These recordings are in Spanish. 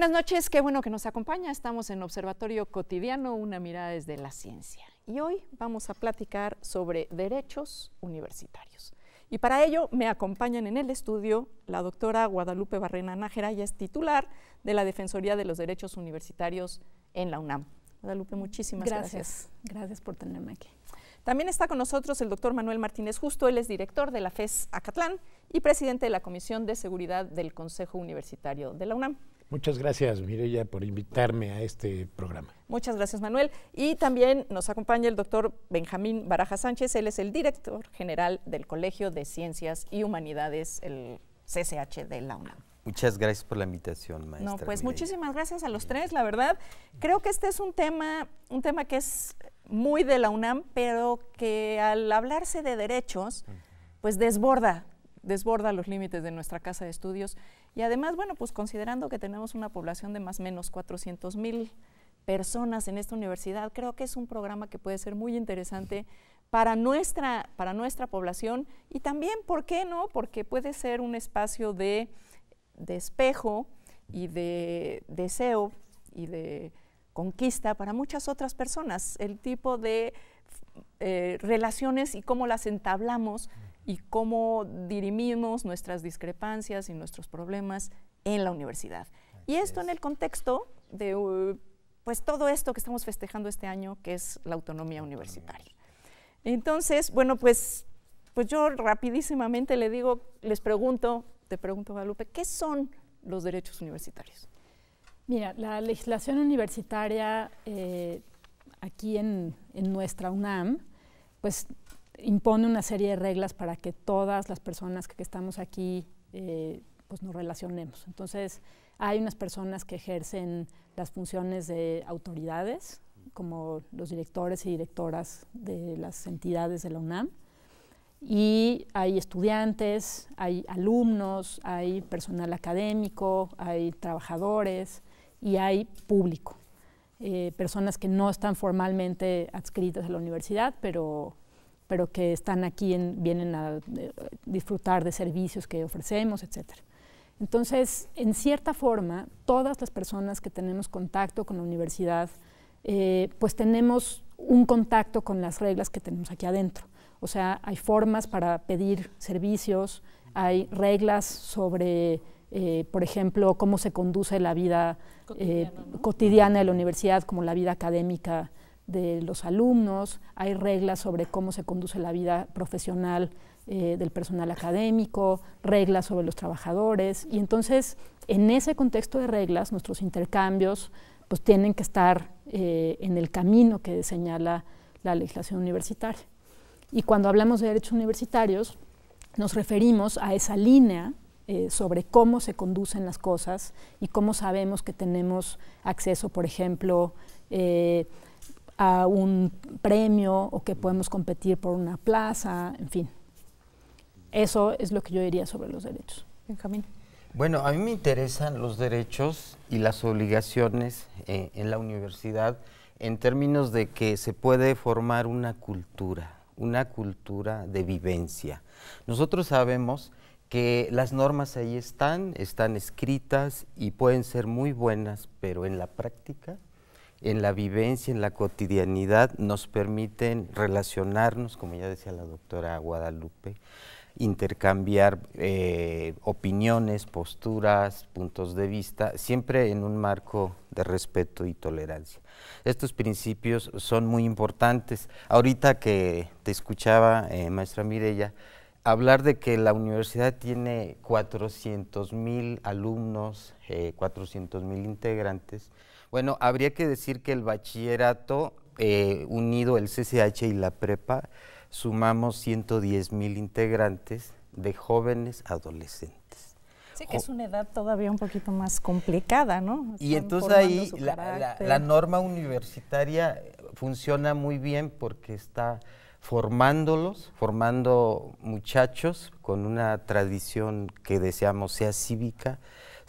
Buenas noches, qué bueno que nos acompaña. Estamos en Observatorio Cotidiano, una mirada desde la ciencia. Y hoy vamos a platicar sobre derechos universitarios. Y para ello me acompañan en el estudio la doctora Guadalupe Barrena Nájera, ya es titular de la Defensoría de los Derechos Universitarios en la UNAM. Guadalupe, muchísimas gracias. Gracias, gracias por tenerme aquí. También está con nosotros el doctor Manuel Martínez Justo, él es director de la FES Acatlán y presidente de la Comisión de Seguridad del Consejo Universitario de la UNAM. Muchas gracias, Mireya, por invitarme a este programa. Muchas gracias, Manuel. Y también nos acompaña el doctor Benjamín Baraja Sánchez. Él es el director general del Colegio de Ciencias y Humanidades, el CCH de la UNAM. Muchas gracias por la invitación, maestra. No, pues muchísimas gracias a los tres, la verdad. Creo que este es un tema, un tema que es muy de la UNAM, pero que al hablarse de derechos, pues desborda, desborda los límites de nuestra casa de estudios. Y además, bueno, pues considerando que tenemos una población de más o menos 400 mil personas en esta universidad, creo que es un programa que puede ser muy interesante para nuestra, para nuestra población y también, ¿por qué no? Porque puede ser un espacio de, espejo y de deseo y de conquista para muchas otras personas. El tipo de eh, relaciones y cómo las entablamos y cómo dirimimos nuestras discrepancias y nuestros problemas en la universidad. Y esto en el contexto de uh, pues todo esto que estamos festejando este año, que es la autonomía universitaria. Entonces, bueno, pues, pues yo rapidísimamente le digo, les pregunto, te pregunto Guadalupe, ¿qué son los derechos universitarios? Mira, la legislación universitaria eh, aquí en, en, nuestra UNAM, pues impone una serie de reglas para que todas las personas que, estamos aquí eh, pues nos relacionemos. Entonces, hay unas personas que ejercen las funciones de autoridades, como los directores y directoras de las entidades de la UNAM, y hay estudiantes, hay alumnos, hay personal académico, hay trabajadores y hay público. Eh, personas que no están formalmente adscritas a la universidad, pero pero que están aquí, vienen a eh, disfrutar de servicios que ofrecemos, etc. Entonces, en cierta forma, todas las personas que tenemos contacto con la universidad, eh, pues tenemos un contacto con las reglas que tenemos aquí adentro. O sea, hay formas para pedir servicios, hay reglas sobre, eh, por ejemplo, cómo se conduce la vida cotidiana de la universidad, como la vida académica de los alumnos, hay reglas sobre cómo se conduce la vida profesional eh, del personal académico, reglas sobre los trabajadores. Y entonces, en ese contexto de reglas, nuestros intercambios pues tienen que estar eh, en el camino que señala la legislación universitaria. Y cuando hablamos de derechos universitarios, nos referimos a esa línea eh, sobre cómo se conducen las cosas y cómo sabemos que tenemos acceso, por ejemplo, a un premio o que podemos competir por una plaza, en fin. Eso es lo que yo diría sobre los derechos. Benjamín. Bueno, a mí me interesan los derechos y las obligaciones eh, en la universidad en términos de que se puede formar una cultura, una cultura de vivencia. Nosotros sabemos que las normas ahí están, están escritas y pueden ser muy buenas, pero en la práctica en la vivencia, en la cotidianidad, nos permiten relacionarnos, como ya decía la doctora Guadalupe, intercambiar eh, opiniones, posturas, puntos de vista, siempre en un marco de respeto y tolerancia. Estos principios son muy importantes. Ahorita que te escuchaba, eh, maestra Mirella, hablar de que la universidad tiene 400.000 mil alumnos, eh, mil integrantes, bueno, habría que decir que el bachillerato, eh, unido el CCH y la prepa, sumamos 110 mil integrantes de jóvenes adolescentes. Sí, que es una edad todavía un poquito más complicada, ¿no? y entonces ahí la norma universitaria funciona muy bien porque está formándolos, formando muchachos con una tradición que deseamos sea cívica,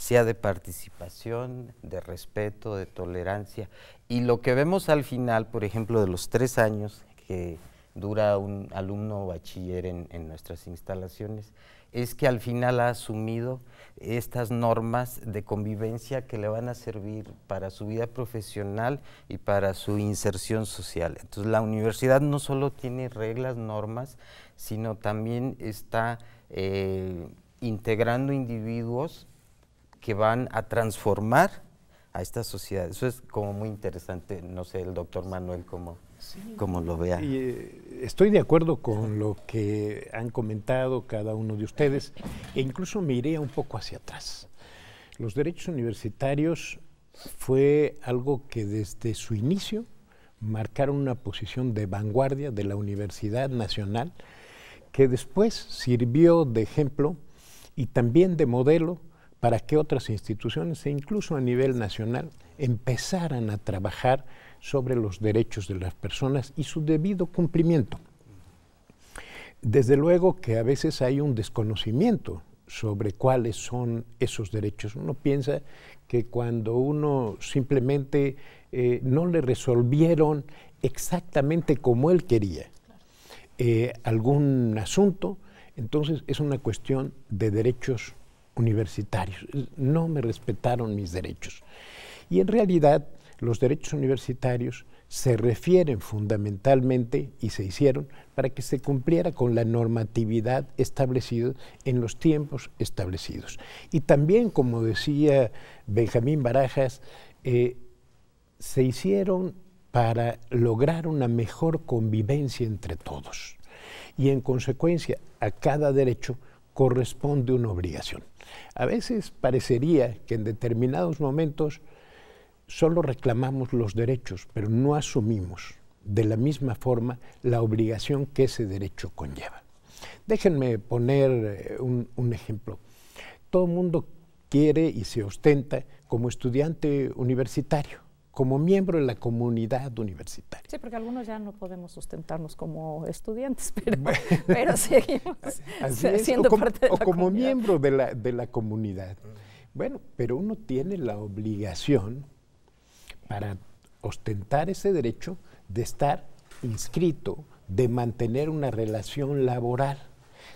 sea de participación, de respeto, de tolerancia. Y lo que vemos al final, por ejemplo, de los tres años que dura un alumno bachiller en, nuestras instalaciones, es que al final ha asumido estas normas de convivencia que le van a servir para su vida profesional y para su inserción social. Entonces la universidad no solo tiene reglas, normas, sino también está eh, integrando individuos que van a transformar a esta sociedad. Eso es como muy interesante, no sé, el doctor Manuel, cómo, lo vea. Eh, estoy de acuerdo con lo que han comentado cada uno de ustedes e incluso me iré un poco hacia atrás. Los derechos universitarios fue algo que desde su inicio marcaron una posición de vanguardia de la Universidad Nacional que después sirvió de ejemplo y también de modelo para que otras instituciones e incluso a nivel nacional empezaran a trabajar sobre los derechos de las personas y su debido cumplimiento. Desde luego que a veces hay un desconocimiento sobre cuáles son esos derechos. Uno piensa que cuando uno simplemente eh, no le resolvieron exactamente como él quería eh, algún asunto, entonces es una cuestión de derechos universitarios. No me respetaron mis derechos. Y en realidad los derechos universitarios se refieren fundamentalmente y se hicieron para que se cumpliera con la normatividad establecida en los tiempos establecidos. Y también, como decía Benjamín Barajas, eh, se hicieron para lograr una mejor convivencia entre todos. Y en consecuencia, a cada derecho corresponde una obligación. A veces parecería que en determinados momentos solo reclamamos los derechos, pero no asumimos de la misma forma la obligación que ese derecho conlleva. Déjenme poner eh, un, ejemplo. Todo el mundo quiere y se ostenta como estudiante universitario como miembro de la comunidad universitaria. Sí, porque algunos ya no podemos sustentarnos como estudiantes, pero, pero seguimos siendo como, parte de la O como miembro de la, de la comunidad. Bueno, pero uno tiene la obligación para ostentar ese derecho de estar inscrito, de mantener una relación laboral.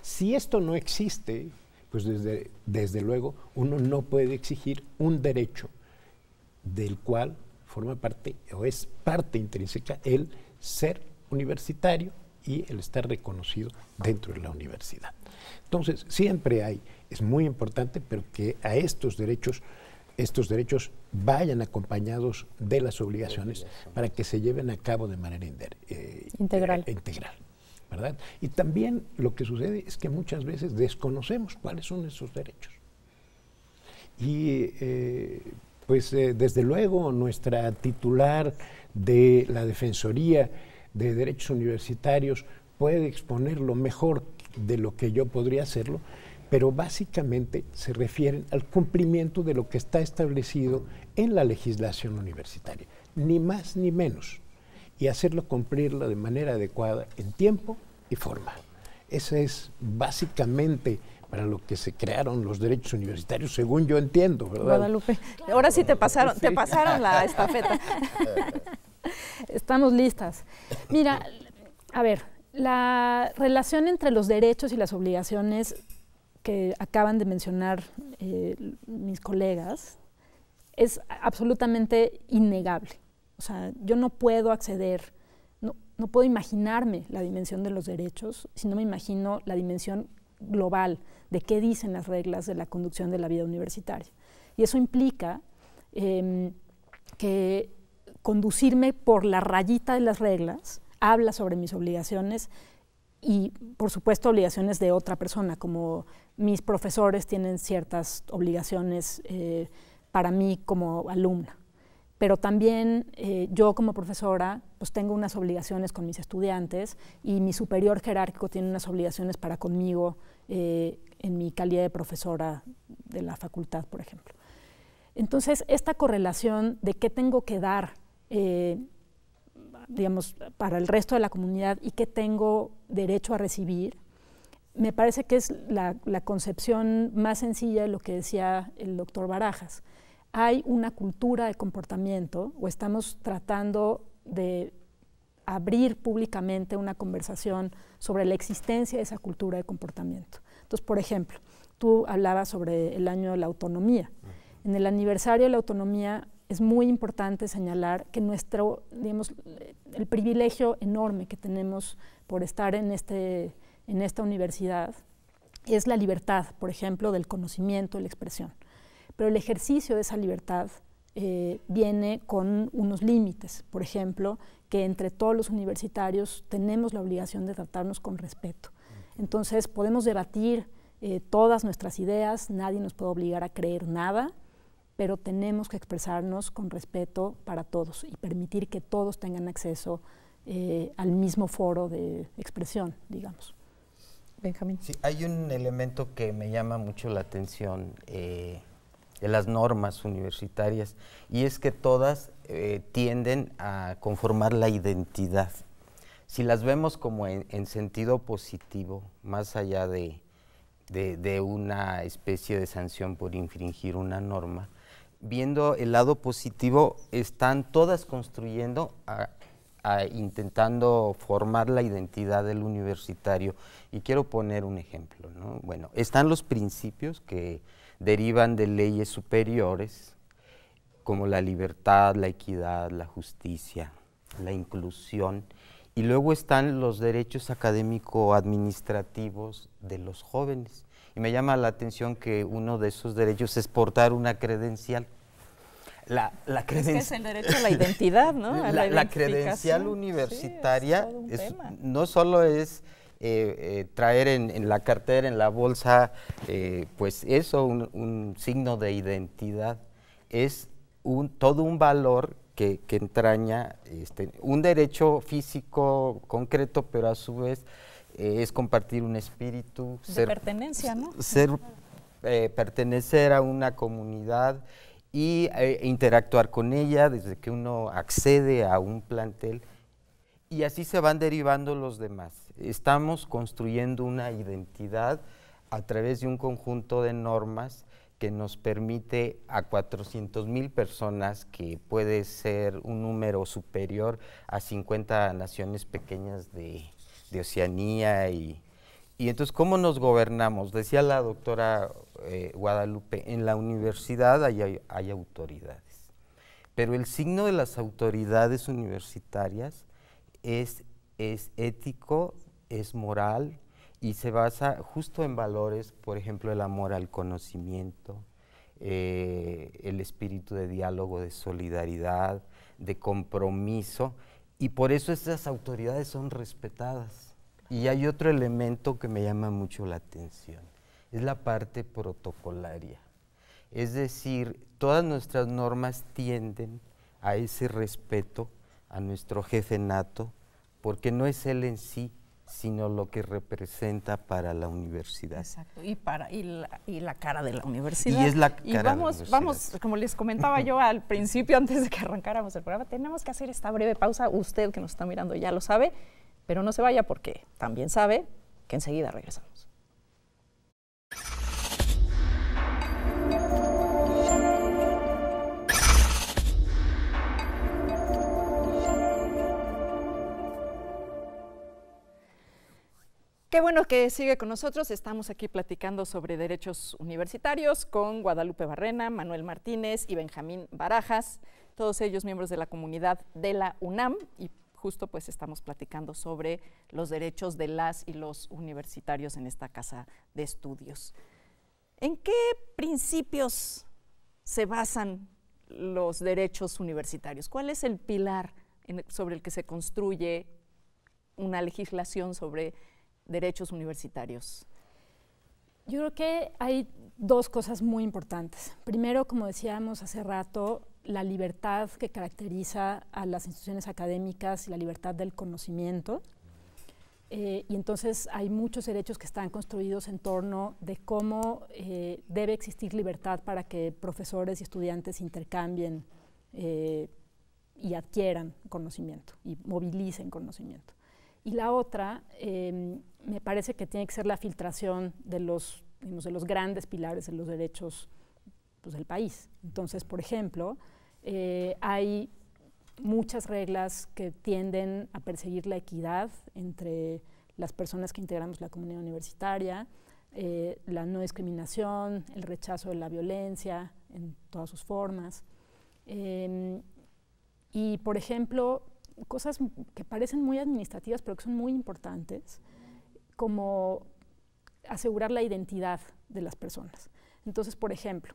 Si esto no existe, pues desde, desde luego uno no puede exigir un derecho del cual forma parte o es parte intrínseca el ser universitario y el estar reconocido dentro de la universidad. Entonces, siempre hay, es muy importante, pero que a estos derechos, estos derechos vayan acompañados de las obligaciones para que se lleven a cabo de manera eh, integral. Eh, integral. ¿verdad? Y también lo que sucede es que muchas veces desconocemos cuáles son esos derechos. Y eh, pues eh, desde luego nuestra titular de la Defensoría de Derechos Universitarios puede exponerlo mejor de lo que yo podría hacerlo, pero básicamente se refieren al cumplimiento de lo que está establecido en la legislación universitaria, ni más ni menos, y hacerlo cumplirlo de manera adecuada en tiempo y forma. Ese es básicamente para lo que se crearon los derechos universitarios, según yo entiendo, ¿verdad? Guadalupe, ahora sí te pasaron, te pasaron la estafeta. Estamos listas. Mira, a ver, la relación entre los derechos y las obligaciones que acaban de mencionar eh, mis colegas es absolutamente innegable. O sea, yo no puedo acceder, no, no puedo imaginarme la dimensión de los derechos si no me imagino la dimensión global de qué dicen las reglas de la conducción de la vida universitaria. Y eso implica em, que conducirme por la rayita de las reglas habla sobre mis obligaciones y, por supuesto, obligaciones de otra persona, como mis profesores tienen ciertas obligaciones eh, para mí como alumna. Pero también eh, yo como profesora pues tengo unas obligaciones con mis estudiantes y mi superior jerárquico tiene unas obligaciones para conmigo eh, en mi calidad de profesora de la facultad, por ejemplo. Entonces, esta correlación de qué tengo que dar, eh, digamos, para el resto de la comunidad y qué tengo derecho a recibir, me parece que es la, concepción más sencilla de lo que decía el doctor Barajas. Hay una cultura de comportamiento o estamos tratando de abrir públicamente una conversación sobre la existencia de esa cultura de comportamiento. Entonces, por ejemplo, tú hablabas sobre el año de la autonomía. En el aniversario de la autonomía es muy importante señalar que nuestro, digamos, el privilegio enorme que tenemos por estar en, este, en esta universidad es la libertad, por ejemplo, del conocimiento, y la expresión. Pero el ejercicio de esa libertad eh, viene con unos límites, por ejemplo, que entre todos los universitarios tenemos la obligación de tratarnos con respeto entonces podemos debatir eh, todas nuestras ideas, nadie nos puede obligar a creer nada, pero tenemos que expresarnos con respeto para todos y permitir que todos tengan acceso eh, al mismo foro de expresión, digamos. Benjamín. Sí, hay un elemento que me llama mucho la atención eh, de las normas universitarias y es que todas tienden a conformar la identidad si las vemos como en, sentido positivo, más allá de, una especie de sanción por infringir una norma, viendo el lado positivo, están todas construyendo, intentando formar la identidad del universitario. Y quiero poner un ejemplo. Bueno, están los principios que derivan de leyes superiores, como la libertad, la equidad, la justicia, la inclusión y luego están los derechos académico-administrativos de los jóvenes. Y me llama la atención que uno de esos derechos es portar una credencial. La, la credencial. Es, el derecho a la identidad, ¿no? la, credencial universitaria no solo es eh, eh, traer en, la cartera, en la bolsa, eh, pues eso, un, signo de identidad, es un, todo un valor que, entraña este, un derecho físico concreto, pero a su vez eh, es compartir un espíritu. De ser, pertenencia, ¿no? Ser, eh, pertenecer a una comunidad e interactuar con ella desde que uno accede a un plantel y así se van derivando los demás. Estamos construyendo una identidad a través de un conjunto de normas que nos permite a 400 mil personas, que puede ser un número superior a 50 naciones pequeñas de, Oceanía. Y, y, entonces, ¿cómo nos gobernamos? Decía la doctora eh, Guadalupe, en la universidad hay, hay autoridades, pero el signo de las autoridades universitarias es, es ético, es moral, y se basa justo en valores, por ejemplo, el amor al conocimiento, eh, el espíritu de diálogo, de solidaridad, de compromiso, y por eso estas autoridades son respetadas. Y hay otro elemento que me llama mucho la atención, es la parte protocolaria. Es decir, todas nuestras normas tienden a ese respeto a nuestro jefe nato, porque no es él en sí sino lo que representa para la universidad. Exacto, y, para, y, la, y la cara de la universidad. Y es la cara vamos, vamos, como les comentaba yo al principio, antes de que arrancáramos el programa, tenemos que hacer esta breve pausa. Usted que nos está mirando ya lo sabe, pero no se vaya porque también sabe que enseguida regresamos. Qué bueno que sigue con nosotros. Estamos aquí platicando sobre derechos universitarios con Guadalupe Barrena, Manuel Martínez y Benjamín Barajas, todos ellos miembros de la comunidad de la UNAM y justo pues estamos platicando sobre los derechos de las y los universitarios en esta casa de estudios. ¿En qué principios se basan los derechos universitarios? ¿Cuál es el pilar sobre el que se construye una legislación sobre derechos universitarios? Yo creo que hay dos cosas muy importantes. Primero, como decíamos hace rato, la libertad que caracteriza a las instituciones académicas y la libertad del conocimiento. Eh, y entonces hay muchos derechos que están construidos en torno de cómo eh, debe existir libertad para que profesores y estudiantes intercambien eh, y adquieran conocimiento y movilicen conocimiento. Y la otra, em, me parece que tiene que ser la filtración de los, de los grandes pilares de los derechos pues, del país. Entonces, por ejemplo, eh, hay muchas reglas que tienden a perseguir la equidad entre las personas que integramos la comunidad universitaria, eh, la no discriminación, el rechazo de la violencia en todas sus formas. Em, y, por ejemplo, cosas que parecen muy administrativas, pero que son muy importantes, como asegurar la identidad de las personas. Entonces, por ejemplo,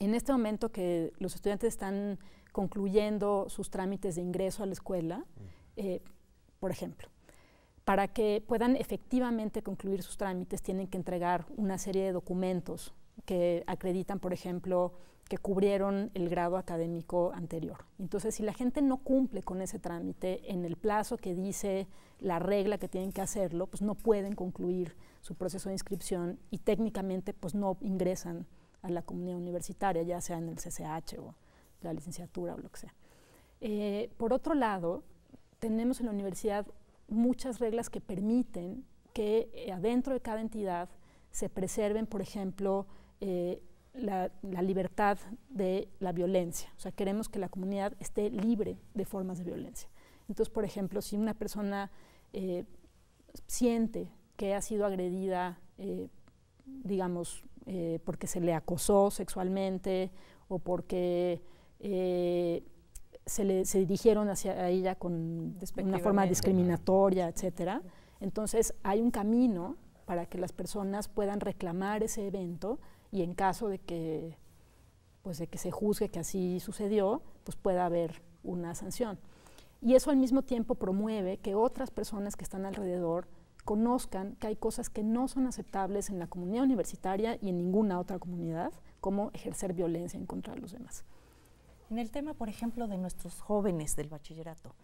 en este momento que los estudiantes están concluyendo sus trámites de ingreso a la escuela, mm. eh, por ejemplo, para que puedan efectivamente concluir sus trámites tienen que entregar una serie de documentos que acreditan, por ejemplo, que cubrieron el grado académico anterior. Entonces, si la gente no cumple con ese trámite en el plazo que dice la regla que tienen que hacerlo, pues no pueden concluir su proceso de inscripción y técnicamente pues no ingresan a la comunidad universitaria, ya sea en el CCH o la licenciatura o lo que sea. Eh, por otro lado, tenemos en la universidad muchas reglas que permiten que eh, adentro de cada entidad se preserven, por ejemplo, eh, la, libertad de la violencia. O sea, queremos que la comunidad esté libre de formas de violencia. Entonces, por ejemplo, si una persona eh, siente que ha sido agredida, eh, digamos, eh, porque se le acosó sexualmente o porque se, le, se dirigieron hacia ella con una forma discriminatoria, etcétera, entonces hay un camino para que las personas puedan reclamar ese evento y en caso de que, pues, que se juzgue que así sucedió, pues pueda haber una sanción. Y eso al mismo tiempo promueve que otras personas que están alrededor conozcan que hay cosas que no son aceptables en la comunidad universitaria y en ninguna otra comunidad, como ejercer violencia en contra de los demás. En el tema, por ejemplo, de nuestros jóvenes del bachillerato,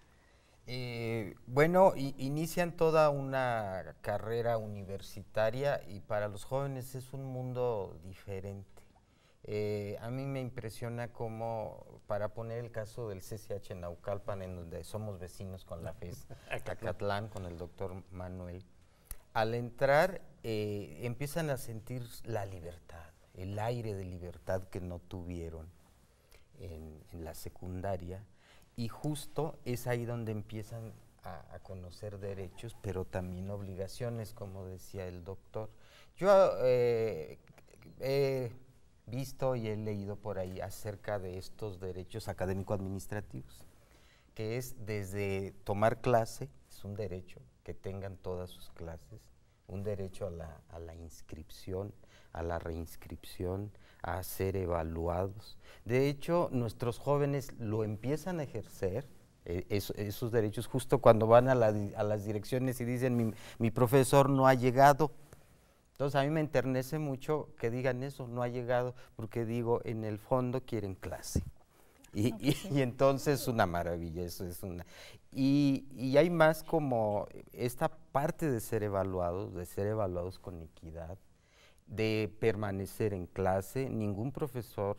eh, bueno, inician toda una carrera universitaria y para los jóvenes es un mundo diferente. Eh, a mí me impresiona cómo, para poner el caso del CCH en Naucalpan, en donde somos vecinos con la FES Acatlán, con el doctor Manuel, al entrar eh, empiezan a sentir la libertad, el aire de libertad que no tuvieron en la secundaria y justo es ahí donde empiezan a, conocer derechos, pero también obligaciones, como decía el doctor. Yo eh, he visto y he leído por ahí acerca de estos derechos académico-administrativos, que es desde tomar clase, es un derecho, que tengan todas sus clases, un derecho a la inscripción, a la reinscripción, a ser evaluados. De hecho, nuestros jóvenes lo empiezan a ejercer, e, esos, derechos, justo cuando van a, las direcciones y dicen, mi, profesor no ha llegado. Entonces, a mí me enternece mucho que digan eso, no ha llegado, porque digo, en el fondo quieren clase. Y, entonces una maravilla, eso es una. Y, y hay más como esta parte de ser evaluados, de ser evaluados con equidad, de permanecer en clase, ningún profesor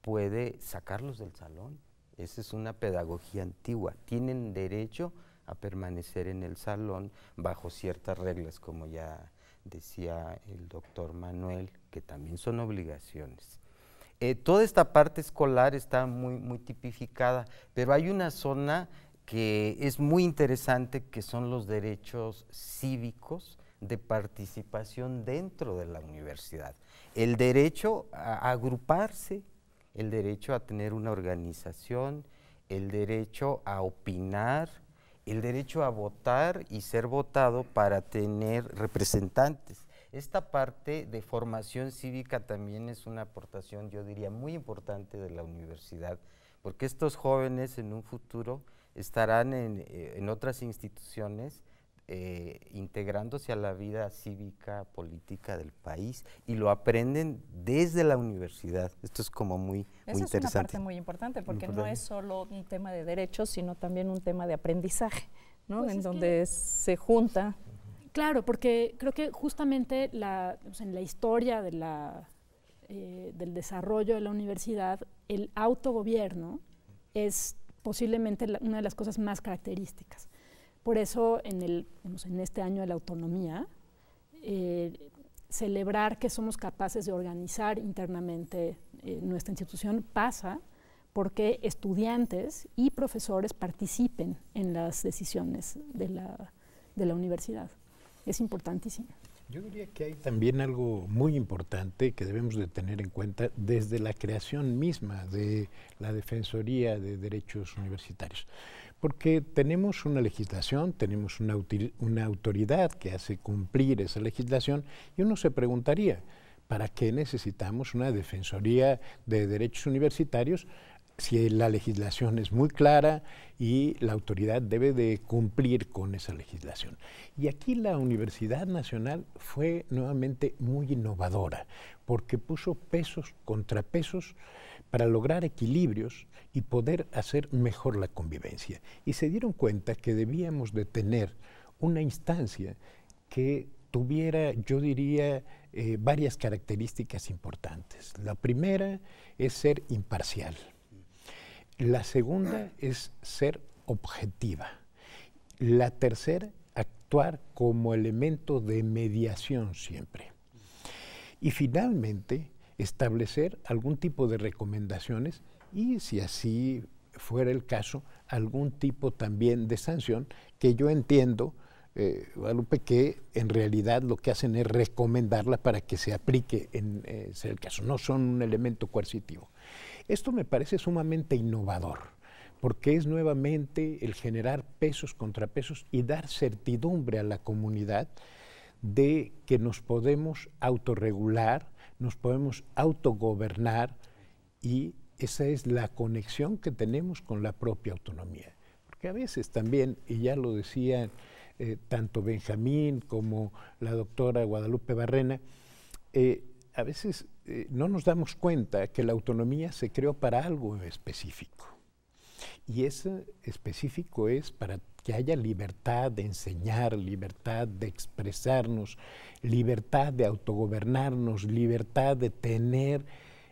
puede sacarlos del salón. Esa es una pedagogía antigua. Tienen derecho a permanecer en el salón bajo ciertas reglas, como ya decía el doctor Manuel, que también son obligaciones. Eh, toda esta parte escolar está muy, muy tipificada, pero hay una zona que es muy interesante, que son los derechos cívicos de participación dentro de la universidad, el derecho a agruparse, el derecho a tener una organización, el derecho a opinar, el derecho a votar y ser votado para tener representantes. Esta parte de formación cívica también es una aportación, yo diría, muy importante de la universidad, porque estos jóvenes en un futuro estarán en, eh, en otras instituciones eh, integrándose a la vida cívica, política del país y lo aprenden desde la universidad. Esto es como muy, interesante. es una parte muy importante porque no es solo un tema de derechos, sino también un tema de aprendizaje, ¿no? Pues en donde se junta. Claro, porque creo que justamente la, en la historia de la, eh, del desarrollo de la universidad, el autogobierno es posiblemente una de las cosas más características por eso en, el, en este año de la autonomía, eh, celebrar que somos capaces de organizar internamente eh, nuestra institución pasa porque estudiantes y profesores participen en las decisiones de la, de la universidad. Es importantísimo. Yo diría que hay también algo muy importante que debemos de tener en cuenta desde la creación misma de la Defensoría de Derechos Universitarios porque tenemos una legislación, tenemos una, autoridad que hace cumplir esa legislación y uno se preguntaría, ¿para qué necesitamos una Defensoría de Derechos Universitarios si la legislación es muy clara y la autoridad debe de cumplir con esa legislación. Y aquí la Universidad Nacional fue nuevamente muy innovadora, porque puso pesos, contrapesos, para lograr equilibrios y poder hacer mejor la convivencia. Y se dieron cuenta que debíamos de tener una instancia que tuviera, yo diría, eh, varias características importantes. La primera es ser imparcial. La segunda es ser objetiva. La tercera, actuar como elemento de mediación siempre. Y finalmente, establecer algún tipo de recomendaciones y, si así fuera el caso, algún tipo también de sanción que yo entiendo, eh, que en realidad lo que hacen es recomendarla para que se aplique en eh, el caso, no son un elemento coercitivo. Esto me parece sumamente innovador porque es nuevamente el generar pesos, contrapesos y dar certidumbre a la comunidad de que nos podemos autorregular, nos podemos autogobernar y esa es la conexión que tenemos con la propia autonomía. Porque a veces también, y ya lo decían eh, tanto Benjamín como la doctora Guadalupe Barrena, eh, a veces eh, no nos damos cuenta que la autonomía se creó para algo específico. Y ese específico es para que haya libertad de enseñar, libertad de expresarnos, libertad de autogobernarnos, libertad de tener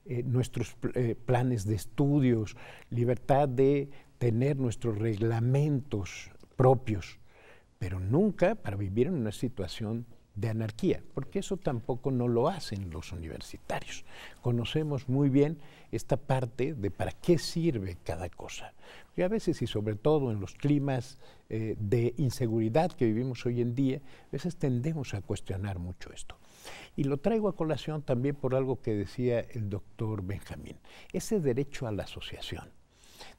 eh, nuestros eh, planes de estudios, libertad de tener nuestros reglamentos propios, pero nunca para vivir en una situación de anarquía, porque eso tampoco no lo hacen los universitarios. Conocemos muy bien esta parte de para qué sirve cada cosa. Y a veces, y sobre todo en los climas eh, de inseguridad que vivimos hoy en día, a veces tendemos a cuestionar mucho esto. Y lo traigo a colación también por algo que decía el doctor Benjamín, ese derecho a la asociación.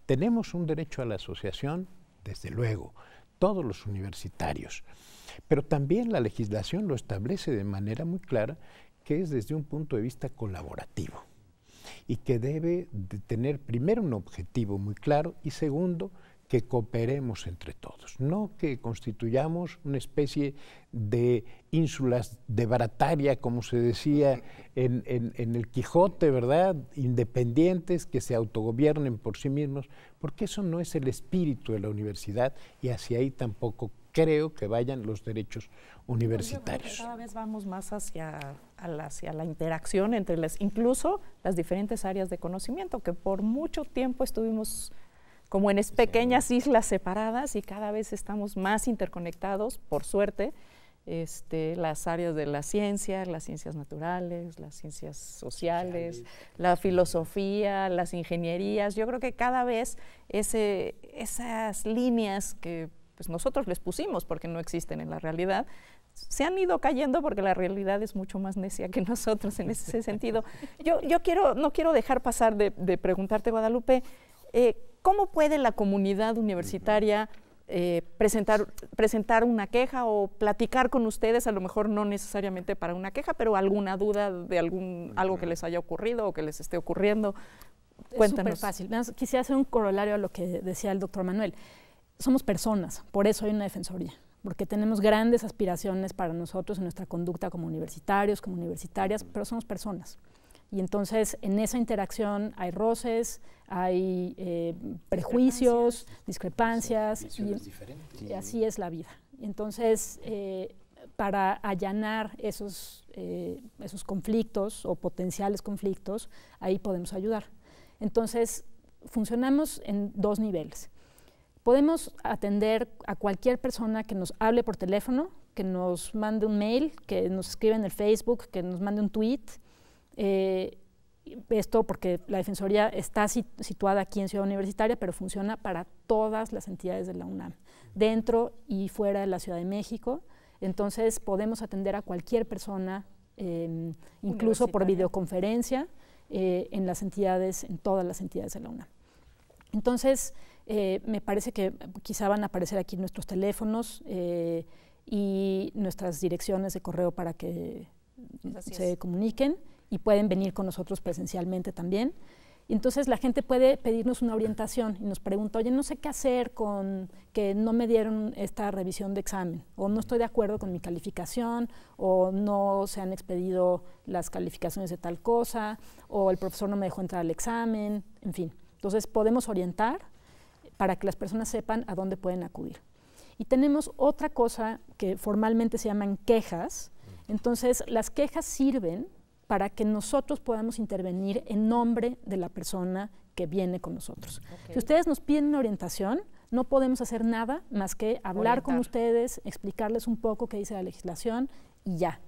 Tenemos un derecho a la asociación, desde luego, todos los universitarios. Pero también la legislación lo establece de manera muy clara que es desde un punto de vista colaborativo y que debe tener primero un objetivo muy claro y segundo que cooperemos entre todos, no que constituyamos una especie de ínsulas de barataria, como se decía en, en, el Quijote, ¿verdad? Independientes que se autogobiernen por sí mismos, porque eso no es el espíritu de la universidad y hacia ahí tampoco creo que vayan los derechos universitarios. cada vez vamos más hacia, hacia la interacción entre las, incluso las diferentes áreas de conocimiento, que por mucho tiempo estuvimos como en pequeñas islas separadas y cada vez estamos más interconectados, por suerte, este, las áreas de la ciencia, las ciencias naturales, las ciencias sociales, la filosofía, las ingenierías. Yo creo que cada vez ese, esas líneas que pues nosotros les pusimos porque no existen en la realidad, se han ido cayendo porque la realidad es mucho más necia que nosotros en ese sentido. Yo, quiero, no quiero dejar pasar de, preguntarte, Guadalupe, eh, ¿cómo puede la comunidad universitaria eh, presentar, presentar una queja o platicar con ustedes, a lo mejor no necesariamente para una queja, pero alguna duda de algún, algo que les haya ocurrido o que les esté ocurriendo? Cuéntanos. Es fácil. Quisiera hacer un corolario a lo que decía el doctor Manuel somos personas, por eso hay una defensoría, porque tenemos grandes aspiraciones para nosotros en nuestra conducta como universitarios, como universitarias, pero somos personas. Y entonces en esa interacción hay roces, hay eh, prejuicios, discrepancias, y, así es la vida. entonces, eh, para allanar eh, esos conflictos o potenciales conflictos, ahí podemos ayudar. Entonces, funcionamos en dos niveles. Podemos atender a cualquier persona que nos hable por teléfono, que nos mande un mail, que nos escriba en el Facebook, que nos mande un tweet. Eh, esto porque la Defensoría está situada aquí en Ciudad Universitaria, pero funciona para todas las entidades de la UNAM, dentro y fuera de la Ciudad de México. Entonces podemos atender a cualquier persona, em, incluso por videoconferencia, eh, en las entidades, en todas las entidades de la UNAM. Entonces, eh, me parece que quizá van a aparecer aquí nuestros teléfonos eh, y nuestras direcciones de correo para que pues se comuniquen y pueden venir con nosotros presencialmente también. Entonces la gente puede pedirnos una orientación y nos pregunta, oye, no sé qué hacer con que no me dieron esta revisión de examen, o no estoy de acuerdo con mi calificación, o no se han expedido las calificaciones de tal cosa, o el profesor no me dejó entrar al examen, en fin. Entonces podemos orientar para que las personas sepan a dónde pueden acudir. Y tenemos otra cosa que formalmente se llaman quejas. Entonces, las quejas sirven para que nosotros podamos intervenir en nombre de la persona que viene con nosotros. Si ustedes nos piden orientación, no podemos hacer nada más que hablar con ustedes, explicarles un poco qué dice la legislación y ya.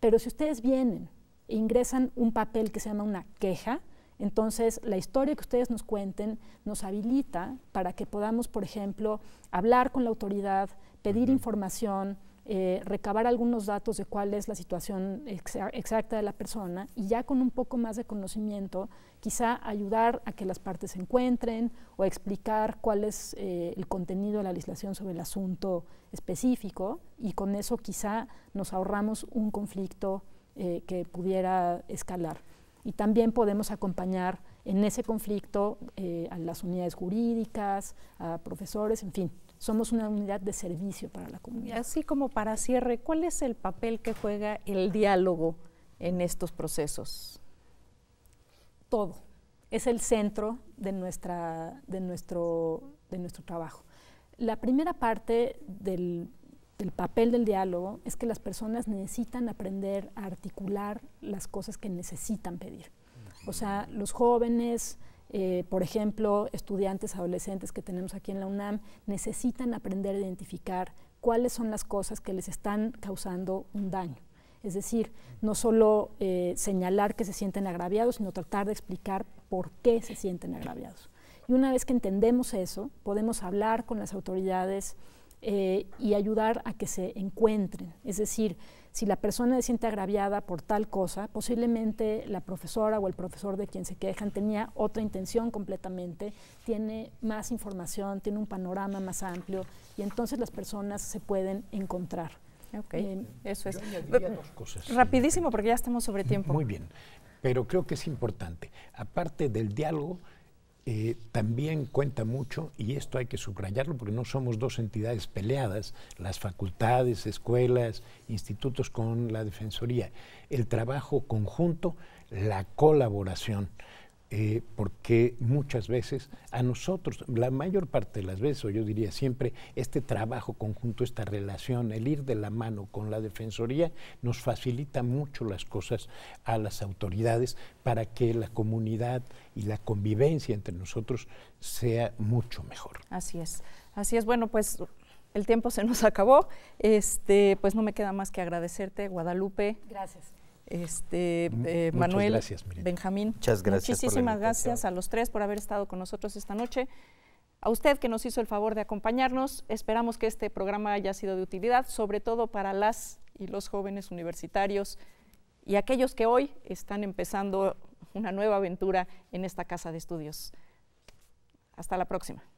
Pero si ustedes vienen e ingresan un papel que se llama una queja, entonces, la historia que ustedes nos cuenten nos habilita para que podamos, por ejemplo, hablar con la autoridad, pedir información, eh, recabar algunos datos de cuál es la situación exacta de la persona y ya con un poco más de conocimiento, quizá ayudar a que las partes se encuentren o explicar cuál es eh, el contenido de la legislación sobre el asunto específico y con eso quizá nos ahorramos un conflicto eh, que pudiera escalar y también podemos acompañar en ese conflicto eh, a las unidades jurídicas, a profesores, en fin. Somos una unidad de servicio para la comunidad. así como para cierre, ¿cuál es el papel que juega el diálogo en estos procesos? Todo. Es el centro de, nuestra, de, nuestro, de nuestro trabajo. La primera parte del el papel del diálogo es que las personas necesitan aprender a articular las cosas que necesitan pedir. O sea, los jóvenes, eh, por ejemplo, estudiantes adolescentes que tenemos aquí en la UNAM, necesitan aprender a identificar cuáles son las cosas que les están causando un daño. Es decir, no solo eh, señalar que se sienten agraviados, sino tratar de explicar por qué se sienten agraviados. Y una vez que entendemos eso, podemos hablar con las autoridades eh, y ayudar a que se encuentren. Es decir, si la persona se siente agraviada por tal cosa, posiblemente la profesora o el profesor de quien se quejan tenía otra intención completamente, tiene más información, tiene un panorama más amplio y entonces las personas se pueden encontrar. Ok, eh, eso es. Rapidísimo porque ya estamos sobre tiempo. Muy bien, pero creo que es importante. Aparte del diálogo, eh, también cuenta mucho, y esto hay que subrayarlo porque no somos dos entidades peleadas, las facultades, escuelas, institutos con la Defensoría, el trabajo conjunto, la colaboración. Eh, porque muchas veces a nosotros, la mayor parte de las veces, o yo diría siempre, este trabajo conjunto, esta relación, el ir de la mano con la Defensoría, nos facilita mucho las cosas a las autoridades para que la comunidad y la convivencia entre nosotros sea mucho mejor. Así es, así es. Bueno, pues el tiempo se nos acabó. Este, pues no me queda más que agradecerte, Guadalupe. Gracias. Este, eh, Manuel, Benjamín, muchas gracias. Muchísimas gracias a los tres por haber estado con nosotros esta noche. A usted que nos hizo el favor de acompañarnos, esperamos que este programa haya sido de utilidad, sobre todo para las y los jóvenes universitarios y aquellos que hoy están empezando una nueva aventura en esta casa de estudios. Hasta la próxima.